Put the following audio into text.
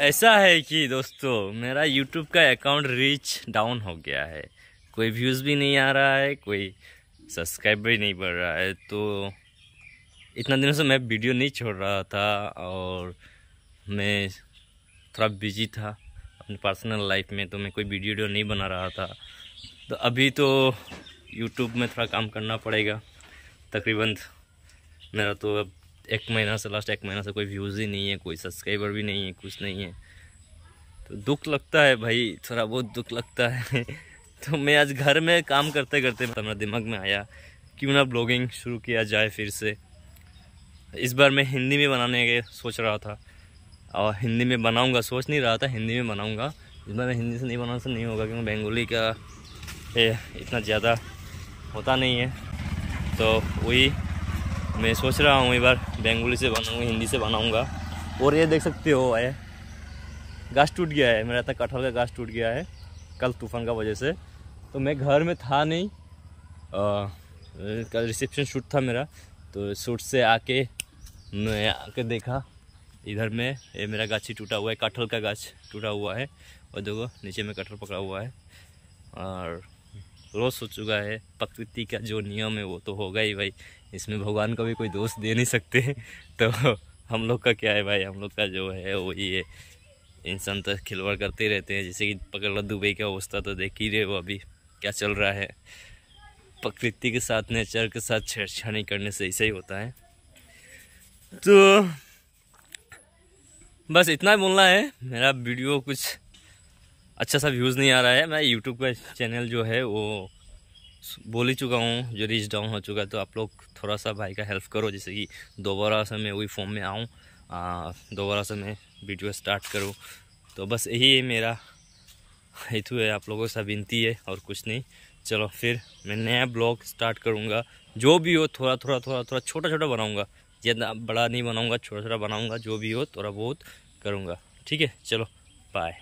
ऐसा है कि दोस्तों मेरा यूट्यूब का अकाउंट रीच डाउन हो गया है कोई व्यूज़ भी नहीं आ रहा है कोई सब्सक्राइब भी नहीं बढ़ रहा है तो इतना दिनों से मैं वीडियो नहीं छोड़ रहा था और मैं थोड़ा बिजी था अपनी पर्सनल लाइफ में तो मैं कोई वीडियो वीडियो नहीं बना रहा था तो अभी तो यूट्यूब में थोड़ा काम करना पड़ेगा तकरीबन मेरा तो अब एक महीना से लास्ट एक महीना से कोई व्यूज़ ही नहीं है कोई सब्सक्राइबर भी नहीं है कुछ नहीं है तो दुख लगता है भाई थोड़ा बहुत दुख लगता है तो मैं आज घर में काम करते करते मतलब मेरा दिमाग में आया क्यों ना ब्लॉगिंग शुरू किया जाए फिर से इस बार मैं हिंदी में बनाने के सोच रहा था और हिंदी में बनाऊँगा सोच नहीं रहा था हिंदी में बनाऊँगा इस बार मैं हिंदी से नहीं बनाने से तो नहीं होगा क्योंकि बेंगोली का इतना ज़्यादा होता नहीं है तो वही मैं सोच रहा हूँ एक बार बेंगोली से बनाऊँगा हिंदी से बनाऊँगा और ये देख सकते हो आए घास टूट गया है मेरा था कटहल का घास टूट गया है कल तूफान का वजह से तो मैं घर में था नहीं आ, कल रिसेप्शन शूट था मेरा तो शूट से आके मैं आके देखा इधर में ये मेरा गाछी टूटा हुआ है कटहल का गाछ टूटा हुआ है और देखो नीचे में कटहल पकड़ा हुआ है और रोज़ हो चुका है प्रकृति का जो नियम है वो तो होगा ही भाई इसमें भगवान का भी कोई दोष दे नहीं सकते तो हम लोग का क्या है भाई हम लोग का जो है वही है इंसान तो खिलवाड़ करते रहते हैं जैसे कि पकड़ लो दुबई का अवस्था तो देख ही रहे हो अभी क्या चल रहा है प्रकृति के साथ नेचर के साथ छेड़छाड़ी करने से ऐसा ही होता है तो बस इतना ही बोलना है मेरा वीडियो कुछ अच्छा सा व्यूज़ नहीं आ रहा है मैं यूट्यूब का चैनल जो है वो बोल ही चुका हूँ जो रिच डाउन हो चुका है तो आप लोग थोड़ा सा भाई का हेल्प करो जैसे कि दोबारा से मैं वही फॉर्म में आऊँ दोबारा से मैं वीडियो स्टार्ट करूँ तो बस यही है मेरा हेतु है आप लोगों से विनती है और कुछ नहीं चलो फिर मैं नया ब्लॉग स्टार्ट करूँगा जो भी हो थोड़ा थोड़ा थोड़ा थोड़ा छोटा छोटा बनाऊँगा ज़्यादा बड़ा नहीं बनाऊँगा छोटा छोटा बनाऊँगा जो भी हो थोड़ा बहुत करूँगा ठीक है चलो बाय